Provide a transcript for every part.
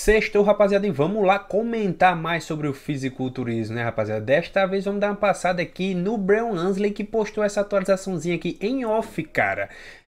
Sextou, rapaziada, e vamos lá comentar mais sobre o fisiculturismo, né, rapaziada? Desta vez vamos dar uma passada aqui no Brown Lansley que postou essa atualizaçãozinha aqui em off, cara.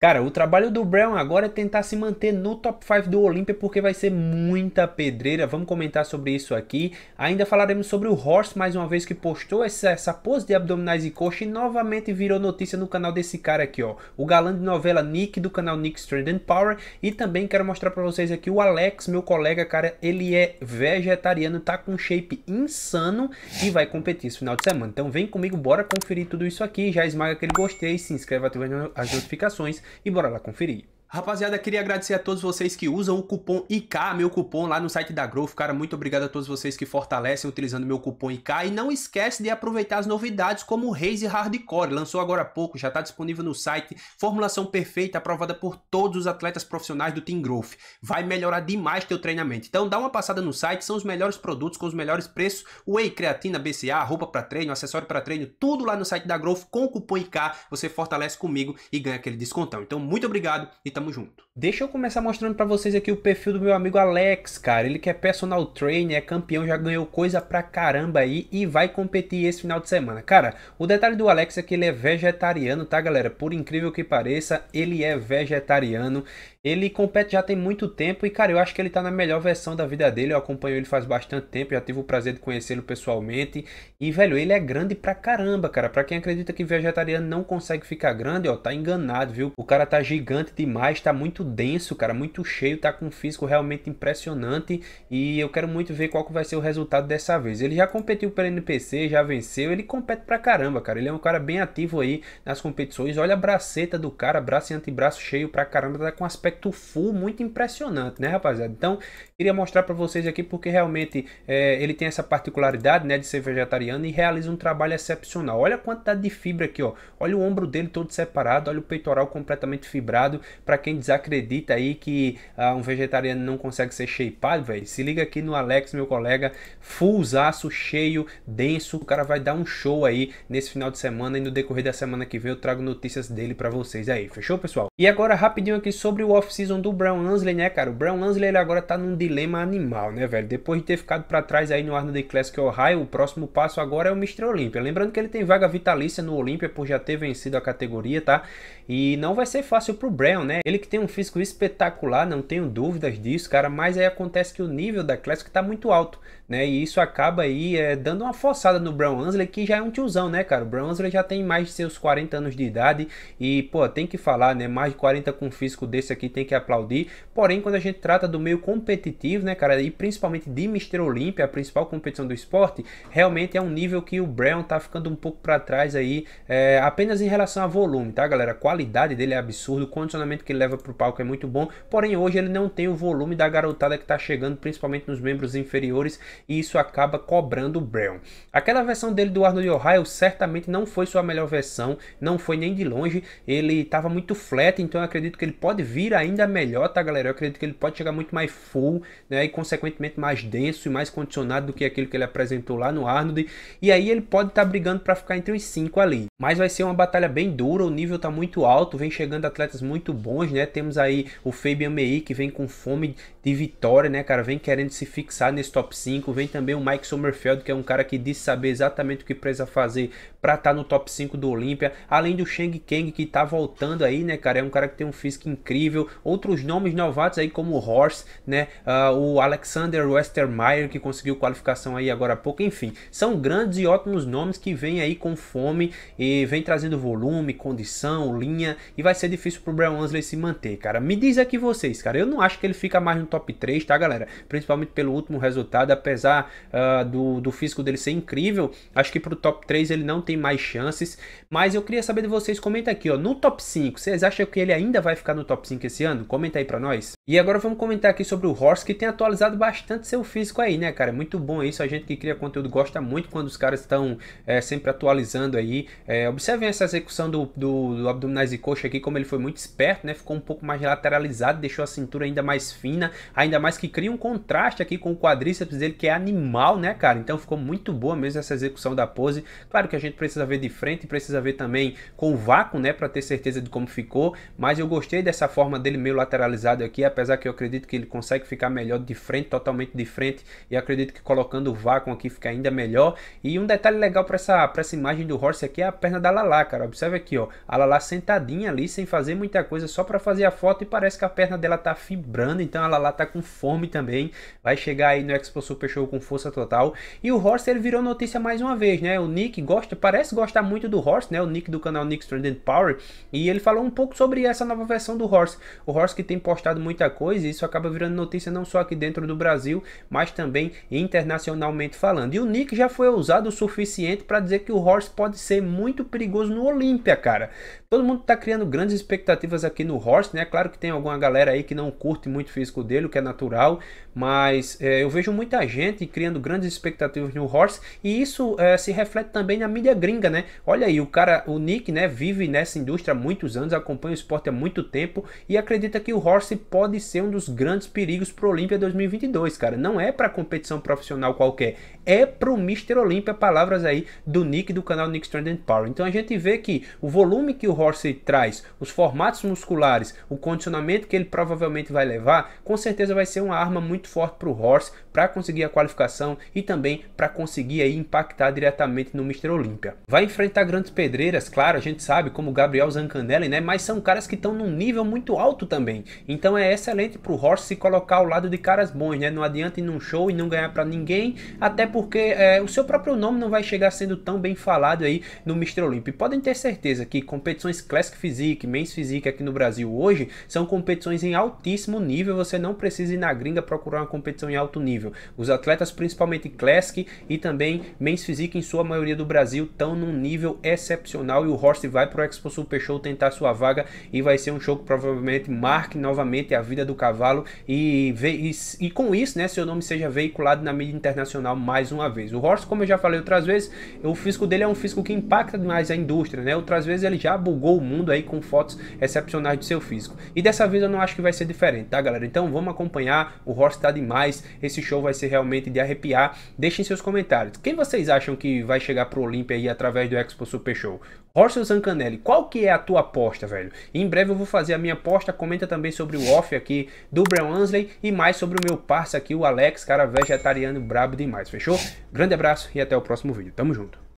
Cara, o trabalho do Brown agora é tentar se manter no top 5 do Olímpia, porque vai ser muita pedreira. Vamos comentar sobre isso aqui. Ainda falaremos sobre o Horst, mais uma vez, que postou essa, essa pose de abdominais e coxa e novamente virou notícia no canal desse cara aqui, ó. O galã de novela Nick, do canal Nick Strand and Power. E também quero mostrar pra vocês aqui o Alex, meu colega, cara, ele é vegetariano, tá com shape insano e vai competir esse final de semana. Então vem comigo, bora conferir tudo isso aqui. Já esmaga aquele gostei, se inscreve, ativando as notificações i Borrella conferì Rapaziada, queria agradecer a todos vocês que usam o cupom IK, meu cupom lá no site da Growth. Cara, muito obrigado a todos vocês que fortalecem utilizando meu cupom IK. E não esquece de aproveitar as novidades como o Raze Hardcore. Lançou agora há pouco, já está disponível no site. Formulação perfeita, aprovada por todos os atletas profissionais do Team Growth. Vai melhorar demais teu treinamento. Então dá uma passada no site, são os melhores produtos com os melhores preços. Whey, creatina, BCA, roupa para treino, acessório para treino, tudo lá no site da Growth. Com o cupom IK, você fortalece comigo e ganha aquele descontão. Então muito obrigado e tamo junto. Deixa eu começar mostrando para vocês aqui o perfil do meu amigo Alex, cara. Ele que é personal trainer, é campeão, já ganhou coisa pra caramba aí e vai competir esse final de semana. Cara, o detalhe do Alex é que ele é vegetariano, tá, galera? Por incrível que pareça, ele é vegetariano. Ele compete já tem muito tempo e, cara, eu acho que ele tá na melhor versão da vida dele. Eu acompanho ele faz bastante tempo, já tive o prazer de conhecê-lo pessoalmente. E, velho, ele é grande pra caramba, cara. Pra quem acredita que vegetariano não consegue ficar grande, ó, tá enganado, viu? O cara tá gigante demais está tá muito denso, cara, muito cheio, tá com um físico realmente impressionante e eu quero muito ver qual que vai ser o resultado dessa vez. Ele já competiu pela NPC, já venceu, ele compete pra caramba, cara. Ele é um cara bem ativo aí nas competições. Olha a braceta do cara, braço e antebraço cheio pra caramba, tá com um aspecto full muito impressionante, né, rapaziada? Então, queria mostrar pra vocês aqui porque realmente é, ele tem essa particularidade, né, de ser vegetariano e realiza um trabalho excepcional. Olha a quantidade de fibra aqui, ó. Olha o ombro dele todo separado, olha o peitoral completamente fibrado. para quem desacredita aí que ah, um vegetariano não consegue ser shapeado, velho, se liga aqui no Alex, meu colega, fullzaço, cheio, denso, o cara vai dar um show aí nesse final de semana e no decorrer da semana que vem eu trago notícias dele para vocês aí, fechou, pessoal? E agora, rapidinho aqui sobre o off-season do Brown Ansley, né, cara? O Brown Ansley, ele agora tá num dilema animal, né, velho? Depois de ter ficado para trás aí no Arnold Classic Ohio, o próximo passo agora é o Mr. Olympia. Lembrando que ele tem vaga vitalícia no Olympia por já ter vencido a categoria, tá? E não vai ser fácil pro Brown, né? Ele que tem um físico espetacular, não tenho dúvidas disso, cara, mas aí acontece que o nível da Classic está muito alto né? E isso acaba aí é, dando uma forçada no Brown Ansley, que já é um tiozão, né, cara? O Brown Ansley já tem mais de seus 40 anos de idade e, pô, tem que falar, né? Mais de 40 com um físico desse aqui tem que aplaudir. Porém, quando a gente trata do meio competitivo, né, cara, e principalmente de Mister Olímpia, a principal competição do esporte, realmente é um nível que o Brown tá ficando um pouco para trás aí, é, apenas em relação a volume, tá, galera? A qualidade dele é absurdo, o condicionamento que ele leva pro palco é muito bom, porém hoje ele não tem o volume da garotada que tá chegando, principalmente nos membros inferiores, e isso acaba cobrando o Brown. Aquela versão dele do Arnold Ohio certamente não foi sua melhor versão, não foi nem de longe, ele estava muito flat, então eu acredito que ele pode vir ainda melhor, tá galera? Eu acredito que ele pode chegar muito mais full, né, e consequentemente mais denso e mais condicionado do que aquilo que ele apresentou lá no Arnold, e aí ele pode estar tá brigando para ficar entre os cinco ali. Mas vai ser uma batalha bem dura, o nível tá muito alto, vem chegando atletas muito bons, né? Temos aí o Fabian Mei que vem com fome de vitória, né, cara? Vem querendo se fixar nesse top 5, 5 vem também o Mike Sommerfeld, que é um cara que diz saber exatamente o que precisa fazer para estar tá no top 5 do Olímpia. Além do Shang Kang, que tá voltando aí, né, cara? É um cara que tem um físico incrível. Outros nomes novatos aí, como o Horse, né? Uh, o Alexander Westermeyer, que conseguiu qualificação aí agora há pouco. Enfim, são grandes e ótimos nomes que vêm aí com fome e vem trazendo volume, condição, linha. E vai ser difícil pro Brian Wansley se manter, cara. Me diz aqui vocês, cara. Eu não acho que ele fica mais no top 3, tá, galera? Principalmente pelo último resultado, apesar apesar uh, do, do físico dele ser incrível, acho que pro top 3 ele não tem mais chances. Mas eu queria saber de vocês, comenta aqui, ó, no top 5, vocês acham que ele ainda vai ficar no top 5 esse ano? Comenta aí pra nós. E agora vamos comentar aqui sobre o Horst, que tem atualizado bastante seu físico aí, né, cara? Muito bom isso, a gente que cria conteúdo gosta muito quando os caras estão é, eh, sempre atualizando aí. É, observem essa execução do, do, do abdominais e coxa aqui, como ele foi muito esperto, né? Ficou um pouco mais lateralizado, deixou a cintura ainda mais fina, ainda mais que cria um contraste aqui com o quadríceps dele, que é animal, né, cara? Então ficou muito boa mesmo essa execução da pose. Claro que a gente precisa ver de frente, precisa ver também com o vácuo, né, para ter certeza de como ficou, mas eu gostei dessa forma dele meio lateralizado aqui, apesar que eu acredito que ele consegue ficar melhor de frente, totalmente de frente, e acredito que colocando o vácuo aqui fica ainda melhor. E um detalhe legal para essa, pra essa imagem do Horse aqui é a perna da Lala, cara. Observe aqui, ó, a Lala sentadinha ali, sem fazer muita coisa, só para fazer a foto e parece que a perna dela tá fibrando, então a Lala tá com fome também. Vai chegar aí no Expo Super fechou com força total. E o Horst ele virou notícia mais uma vez, né? O Nick gosta, parece gostar muito do Horst, né? O Nick do canal Nick Stranded Power. E ele falou um pouco sobre essa nova versão do Horst. O Horst que tem postado muita coisa e isso acaba virando notícia não só aqui dentro do Brasil, mas também internacionalmente falando. E o Nick já foi usado o suficiente para dizer que o Horst pode ser muito perigoso no Olímpia, cara. Todo mundo tá criando grandes expectativas aqui no Horst, né? Claro que tem alguma galera aí que não curte muito o físico dele, o que é natural, mas é, eu vejo muita gente gente, criando grandes expectativas no Horse, e isso é, se reflete também na mídia gringa, né? Olha aí, o cara, o Nick, né, vive nessa indústria há muitos anos, acompanha o esporte há muito tempo e acredita que o Horse pode ser um dos grandes perigos para o Olímpia 2022, cara. Não é para competição profissional qualquer, é pro Mr. Olímpia, palavras aí do Nick do canal Nick Strand Power. Então a gente vê que o volume que o Horse traz, os formatos musculares, o condicionamento que ele provavelmente vai levar, com certeza vai ser uma arma muito forte para o Horse para conseguir qualificação e também para conseguir aí impactar diretamente no Mr. Olímpia. Vai enfrentar grandes pedreiras, claro, a gente sabe, como Gabriel Zancanelli, né? Mas são caras que estão num nível muito alto também. Então é excelente para o Horst se colocar ao lado de caras bons, né? Não adianta ir num show e não ganhar para ninguém, até porque é, o seu próprio nome não vai chegar sendo tão bem falado aí no Mr. Olympia. Podem ter certeza que competições Classic Physique, Men's Physique aqui no Brasil hoje são competições em altíssimo nível, você não precisa ir na gringa procurar uma competição em alto nível. Os atletas, principalmente Classic e também Men's Physique, em sua maioria do Brasil, estão num nível excepcional e o Horst vai para o Expo Super Show tentar sua vaga e vai ser um show que provavelmente marque novamente a vida do cavalo e, e, e com isso, né, seu nome seja veiculado na mídia internacional mais uma vez. O Horst, como eu já falei outras vezes, o fisco dele é um fisco que impacta mais a indústria, né? Outras vezes ele já bugou o mundo aí com fotos excepcionais do seu físico. E dessa vez eu não acho que vai ser diferente, tá, galera? Então vamos acompanhar, o Horst tá demais, esse show vai ser realmente realmente de arrepiar, deixem seus comentários. Quem vocês acham que vai chegar pro Olímpia aí através do Expo Super Show? Horst Zancanelli, qual que é a tua aposta, velho? Em breve eu vou fazer a minha aposta, comenta também sobre o off aqui do Brian Ansley e mais sobre o meu parça aqui, o Alex, cara vegetariano brabo demais, fechou? Grande abraço e até o próximo vídeo. Tamo junto.